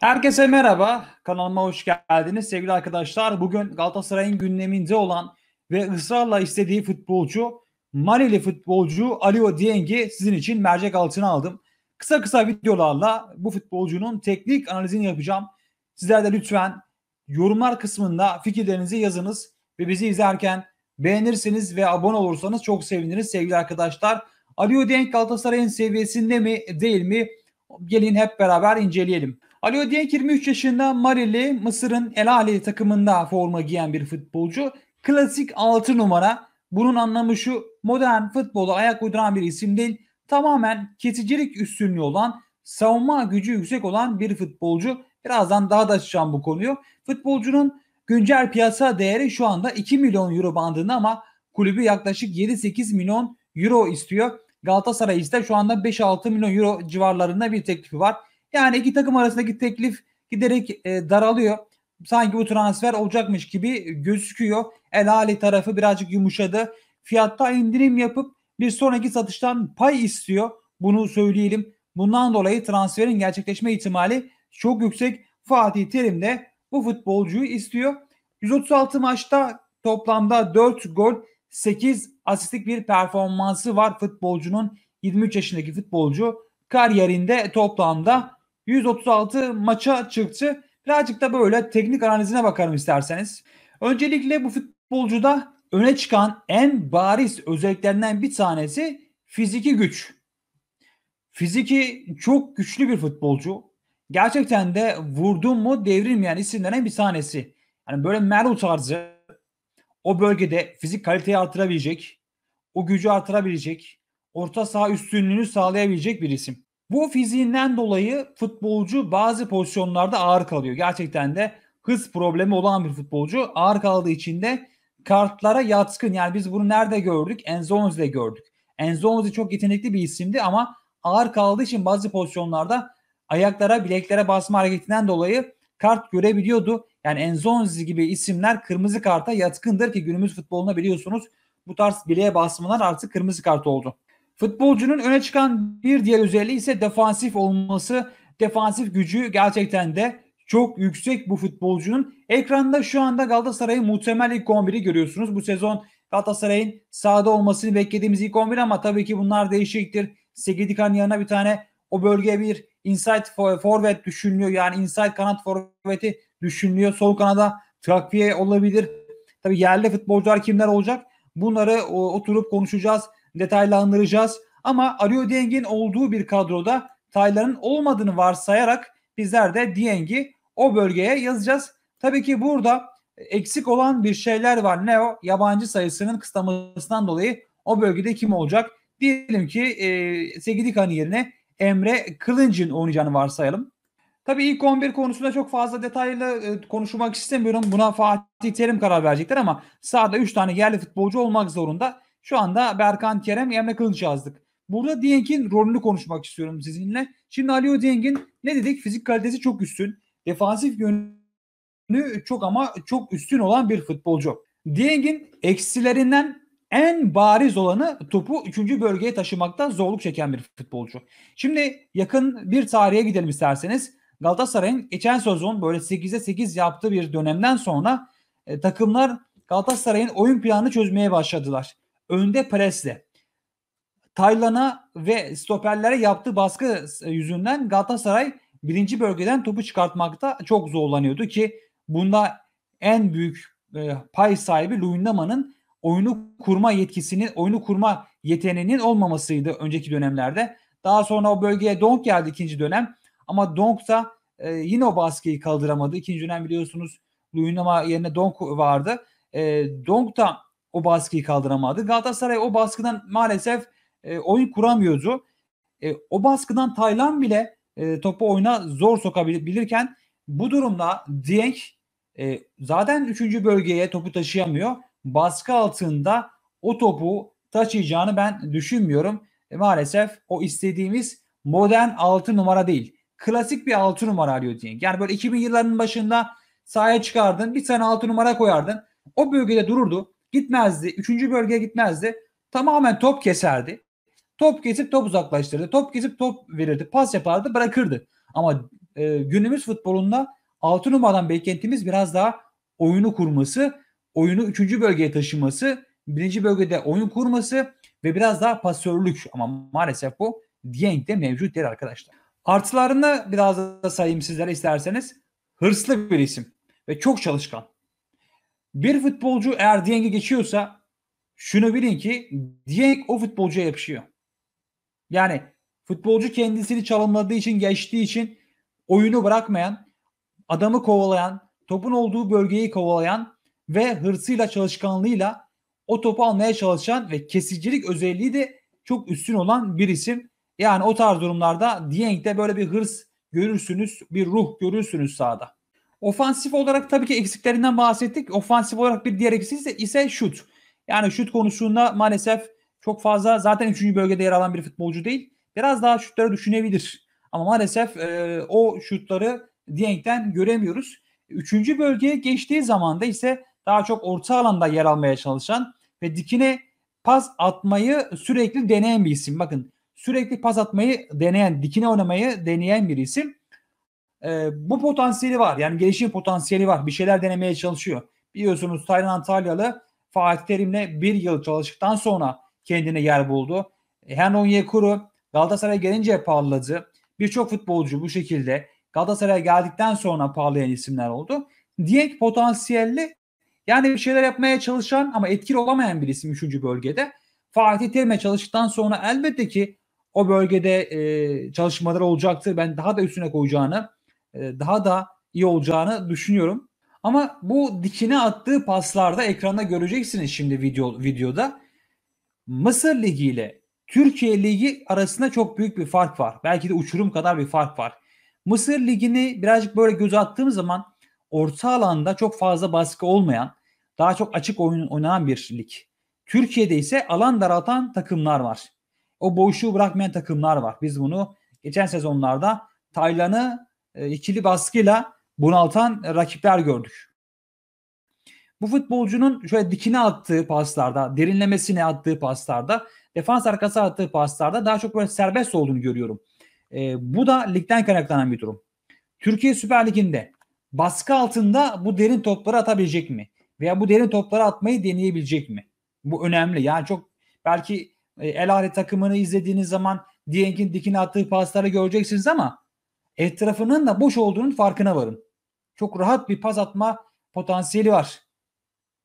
Herkese merhaba. Kanalıma hoş geldiniz sevgili arkadaşlar. Bugün Galatasaray'ın gündeminde olan ve ısrarla istediği futbolcu Malili futbolcu Alio Dieng'i sizin için mercek altına aldım. Kısa kısa videolarla bu futbolcunun teknik analizini yapacağım. Sizler de lütfen yorumlar kısmında fikirlerinizi yazınız ve bizi izlerken beğenirsiniz ve abone olursanız çok seviniriz sevgili arkadaşlar. Alio Dieng Galatasaray'ın seviyesinde mi değil mi? Gelin hep beraber inceleyelim. Ali Ödiyek 23 yaşında Marili Mısır'ın El Ali takımında forma giyen bir futbolcu. Klasik 6 numara. Bunun anlamı şu modern futbola ayak uyduran bir isim değil. Tamamen kesicilik üstünlüğü olan savunma gücü yüksek olan bir futbolcu. Birazdan daha da açacağım bu konuyu. Futbolcunun güncel piyasa değeri şu anda 2 milyon euro bandında ama kulübü yaklaşık 7-8 milyon euro istiyor. Galatasaray ise şu anda 5-6 milyon euro civarlarında bir teklifi var. Yani iki takım arasındaki teklif giderek e, daralıyor. Sanki bu transfer olacakmış gibi gözüküyor. El Ali tarafı birazcık yumuşadı. Fiyatta indirim yapıp bir sonraki satıştan pay istiyor. Bunu söyleyelim. Bundan dolayı transferin gerçekleşme ihtimali çok yüksek. Fatih Terim de bu futbolcuyu istiyor. 136 maçta toplamda 4 gol 8 asistlik bir performansı var futbolcunun 23 yaşındaki futbolcu kariyerinde toplamda 136 maça çıktı. Birazcık da böyle teknik analizine bakarım isterseniz. Öncelikle bu futbolcuda öne çıkan en bariz özelliklerinden bir tanesi fiziki güç. Fiziki çok güçlü bir futbolcu. Gerçekten de vurdun mu devrilmeyen isimlerden bir tanesi. Yani böyle Merlo tarzı o bölgede fizik kaliteyi artırabilecek, o gücü artırabilecek, orta saha üstünlüğünü sağlayabilecek bir isim. Bu fiziğinden dolayı futbolcu bazı pozisyonlarda ağır kalıyor. Gerçekten de hız problemi olan bir futbolcu. Ağır kaldığı için de kartlara yatkın. Yani biz bunu nerede gördük? Enzonzi'de gördük. Enzonzi çok yetenekli bir isimdi ama ağır kaldığı için bazı pozisyonlarda ayaklara, bileklere basma hareketinden dolayı kart görebiliyordu. Yani Enzonzi gibi isimler kırmızı karta yatkındır ki günümüz futboluna biliyorsunuz bu tarz bileğe basmalar artık kırmızı kart oldu. Futbolcunun öne çıkan bir diğer özelliği ise defansif olması. Defansif gücü gerçekten de çok yüksek bu futbolcunun. Ekranda şu anda Galatasaray'ın muhtemel ilk 11'i görüyorsunuz. Bu sezon Galatasaray'ın sahada olmasını beklediğimiz ilk 11 ama tabii ki bunlar değişiktir. Segedikan yanına bir tane o bölgeye bir inside forvet düşünülüyor. Yani inside kanat forveti düşünülüyor. Sol kanada takviye olabilir. Tabii yerli futbolcular kimler olacak? Bunları oturup konuşacağız detaylandıracağız. Ama Aryo Dieng'in olduğu bir kadroda Taylan'ın olmadığını varsayarak bizler de Dieng'i o bölgeye yazacağız. Tabii ki burada eksik olan bir şeyler var. Ne o? Yabancı sayısının kısıtlamasından dolayı o bölgede kim olacak? Diyelim ki e, Segidika'nın yerine Emre Kılınç'ın oynayacağını varsayalım. Tabii ilk 11 konusunda çok fazla detaylı e, konuşmak istemiyorum. Buna Fatih Terim karar verecekler ama sahada 3 tane yerli futbolcu olmak zorunda. Şu anda Berkan Kerem, Emre Kılınç yazdık. Burada Dieng'in rolünü konuşmak istiyorum sizinle. Şimdi Alio Dieng'in ne dedik? Fizik kalitesi çok üstün. Defansif yönü çok ama çok üstün olan bir futbolcu. Dieng'in eksilerinden en bariz olanı topu 3. bölgeye taşımakta zorluk çeken bir futbolcu. Şimdi yakın bir tarihe gidelim isterseniz. Galatasaray'ın geçen sezon böyle 8'e 8 yaptığı bir dönemden sonra e, takımlar Galatasaray'ın oyun planını çözmeye başladılar önde presle Taylan'a ve stoperlere yaptığı baskı yüzünden Galatasaray birinci bölgeden topu çıkartmakta çok zorlanıyordu ki bunda en büyük e, pay sahibi Luyendama'nın oyunu kurma yetkisinin, oyunu kurma yeteneğinin olmamasıydı önceki dönemlerde. Daha sonra o bölgeye Donk geldi ikinci dönem ama Donk da e, yine o baskıyı kaldıramadı. İkinci dönem biliyorsunuz Luyendama yerine Donk vardı. E, Donk da o baskıyı kaldıramadı. Galatasaray o baskıdan maalesef e, oyun kuramıyordu. E, o baskıdan Taylan bile e, topu oyuna zor sokabilirken bu durumda Dieng e, zaten 3. bölgeye topu taşıyamıyor. Baskı altında o topu taşıyacağını ben düşünmüyorum. E, maalesef o istediğimiz modern 6 numara değil. Klasik bir 6 numara arıyor Dieng. Yani böyle 2000 yılların başında sahaya çıkardın. Bir tane 6 numara koyardın. O bölgede dururdu. Gitmezdi. Üçüncü bölgeye gitmezdi. Tamamen top keserdi. Top kesip top uzaklaştırdı. Top kesip top verirdi. Pas yapardı bırakırdı. Ama e, günümüz futbolunda 6 numaradan beklentimiz biraz daha oyunu kurması, oyunu 3. bölgeye taşıması, 1. bölgede oyun kurması ve biraz daha pasörlük. Ama maalesef bu Dieng'de mevcut değil arkadaşlar. Artılarını biraz da sayayım sizlere isterseniz. Hırslı bir isim ve çok çalışkan. Bir futbolcu eğer Dieng'i geçiyorsa şunu bilin ki Dieng o futbolcuya yapışıyor. Yani futbolcu kendisini çalımladığı için geçtiği için oyunu bırakmayan, adamı kovalayan, topun olduğu bölgeyi kovalayan ve hırsıyla çalışkanlığıyla o topu almaya çalışan ve kesicilik özelliği de çok üstün olan bir isim. Yani o tarz durumlarda Dieng'de böyle bir hırs görürsünüz, bir ruh görürsünüz sahada. Ofansif olarak tabii ki eksiklerinden bahsettik. Ofansif olarak bir diğer eksik ise, ise şut. Yani şut konusunda maalesef çok fazla zaten 3. bölgede yer alan bir futbolcu değil. Biraz daha şutları düşünebilir. Ama maalesef e, o şutları Dieng'den göremiyoruz. Üçüncü bölgeye geçtiği zaman da ise daha çok orta alanda yer almaya çalışan ve dikine pas atmayı sürekli deneyen bir isim. Bakın sürekli pas atmayı deneyen, dikine oynamayı deneyen bir isim. E, bu potansiyeli var. Yani gelişim potansiyeli var. Bir şeyler denemeye çalışıyor. Biliyorsunuz Taylan Antalyalı Fatih Terim'le bir yıl çalıştıktan sonra kendine yer buldu. Hen Yekuru, Galatasaray'a gelince parladı. Birçok futbolcu bu şekilde Galatasaray'a geldikten sonra parlayan isimler oldu. Diye potansiyelli yani bir şeyler yapmaya çalışan ama etkili olamayan bir isim 3. bölgede. Fatih Terim'e çalıştıktan sonra elbette ki o bölgede e, çalışmalar olacaktır. Ben daha da üstüne koyacağını ee, daha da iyi olacağını düşünüyorum. Ama bu dikine attığı paslarda ekranda göreceksiniz şimdi video videoda. Mısır Ligi ile Türkiye Ligi arasında çok büyük bir fark var. Belki de uçurum kadar bir fark var. Mısır Ligi'ni birazcık böyle göz attığım zaman orta alanda çok fazla baskı olmayan, daha çok açık oyun oynanan bir lig. Türkiye'de ise alan daraltan takımlar var. O boşluğu bırakmayan takımlar var. Biz bunu geçen sezonlarda Taylan'ı e, ikili baskıyla bunaltan e, rakipler gördük. Bu futbolcunun şöyle dikine attığı paslarda, derinlemesine attığı paslarda, defans arkası attığı paslarda daha çok böyle serbest olduğunu görüyorum. E, bu da ligden kaynaklanan bir durum. Türkiye Süper Ligi'nde baskı altında bu derin topları atabilecek mi? Veya bu derin topları atmayı deneyebilecek mi? Bu önemli. Yani çok belki e, El Ahli takımını izlediğiniz zaman Diyenk'in dikine attığı pasları göreceksiniz ama etrafının da boş olduğunun farkına varın. Çok rahat bir pas atma potansiyeli var.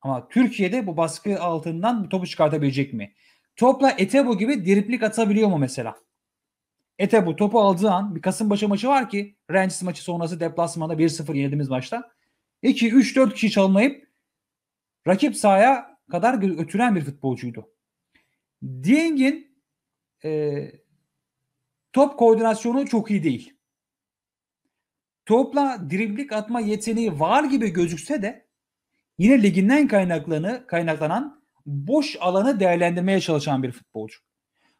Ama Türkiye'de bu baskı altından bu topu çıkartabilecek mi? Topla Etebo gibi driplik atabiliyor mu mesela? Etebo topu aldığı an bir Kasımpaşa maçı var ki Rangers maçı sonrası deplasmanda 1-0 yenildiğimiz maçta. 2-3-4 kişi çalmayıp rakip sahaya kadar götüren bir futbolcuydu. Dieng'in e, top koordinasyonu çok iyi değil topla driblik atma yeteneği var gibi gözükse de yine liginden kaynaklanı, kaynaklanan boş alanı değerlendirmeye çalışan bir futbolcu.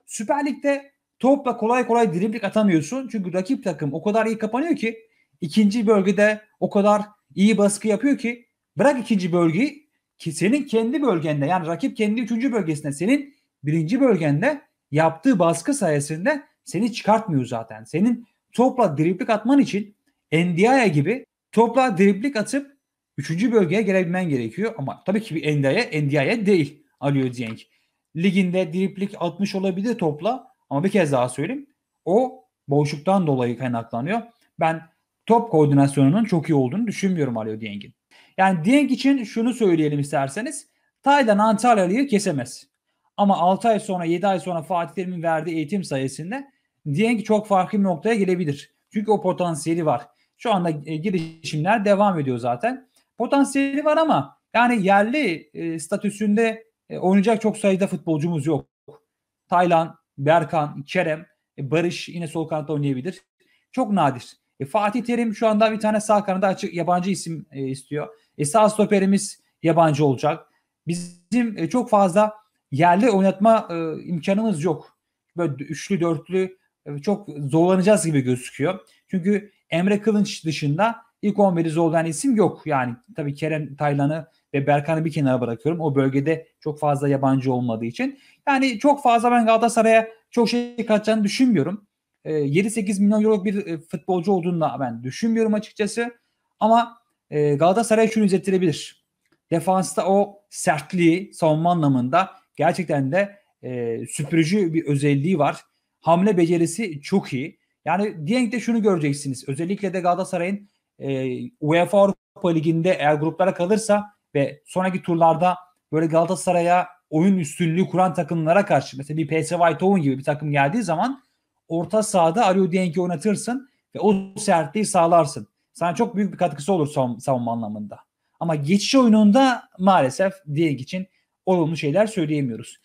Süper Lig'de topla kolay kolay driblik atamıyorsun. Çünkü rakip takım o kadar iyi kapanıyor ki ikinci bölgede o kadar iyi baskı yapıyor ki bırak ikinci bölgeyi ki senin kendi bölgende yani rakip kendi üçüncü bölgesinde senin birinci bölgende yaptığı baskı sayesinde seni çıkartmıyor zaten. Senin topla driblik atman için Endiaya gibi topla driblik atıp 3. bölgeye gelebilmen gerekiyor. Ama tabii ki bir Endiaya Endiaya değil alıyor Dieng. Liginde driblik atmış olabilir topla ama bir kez daha söyleyeyim. O boşluktan dolayı kaynaklanıyor. Ben top koordinasyonunun çok iyi olduğunu düşünmüyorum Alio Dieng'in. Yani Dieng için şunu söyleyelim isterseniz. Taylan Antalyalı'yı kesemez. Ama 6 ay sonra 7 ay sonra Fatih Terim'in verdiği eğitim sayesinde Dieng çok farklı bir noktaya gelebilir. Çünkü o potansiyeli var. Şu anda e, girişimler devam ediyor zaten. Potansiyeli var ama yani yerli e, statüsünde e, oynayacak çok sayıda futbolcumuz yok. Taylan, Berkan, Kerem, Barış yine sol kanatta oynayabilir. Çok nadir. E, Fatih Terim şu anda bir tane sağ kanada açık yabancı isim istiyor. E, sağ stoperimiz yabancı olacak. Bizim çok fazla yerli oynatma imkanımız yok. Böyle üçlü dörtlü çok zorlanacağız gibi gözüküyor. Çünkü Emre Kılınç dışında ilk 11'i zorlayan isim yok. Yani tabii Kerem Taylan'ı ve Berkan'ı bir kenara bırakıyorum. O bölgede çok fazla yabancı olmadığı için. Yani çok fazla ben Galatasaray'a çok şey katacağını düşünmüyorum. 7-8 ee, milyon euroluk bir e, futbolcu olduğunu da ben düşünmüyorum açıkçası. Ama e, Galatasaray şunu izletilebilir. Defansta o sertliği savunma anlamında gerçekten de e, süpürücü bir özelliği var. Hamle becerisi çok iyi. Yani Diyenk'te şunu göreceksiniz. Özellikle de Galatasaray'ın e, UEFA Avrupa Ligi'nde eğer gruplara kalırsa ve sonraki turlarda böyle Galatasaray'a oyun üstünlüğü kuran takımlara karşı mesela bir PSV Eindhoven gibi bir takım geldiği zaman orta sahada Aryo Diyenk'i oynatırsın ve o sertliği sağlarsın. Sana çok büyük bir katkısı olur savunma, savunma anlamında. Ama geçiş oyununda maalesef Dieng için olumlu şeyler söyleyemiyoruz.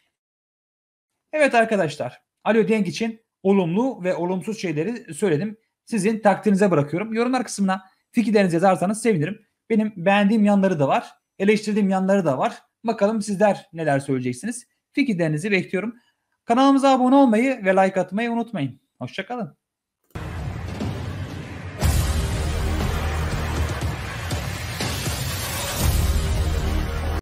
Evet arkadaşlar. Alo Dieng için olumlu ve olumsuz şeyleri söyledim. Sizin takdirinize bırakıyorum. Yorumlar kısmına fikirlerinizi yazarsanız sevinirim. Benim beğendiğim yanları da var. Eleştirdiğim yanları da var. Bakalım sizler neler söyleyeceksiniz. Fikirlerinizi bekliyorum. Kanalımıza abone olmayı ve like atmayı unutmayın. Hoşçakalın.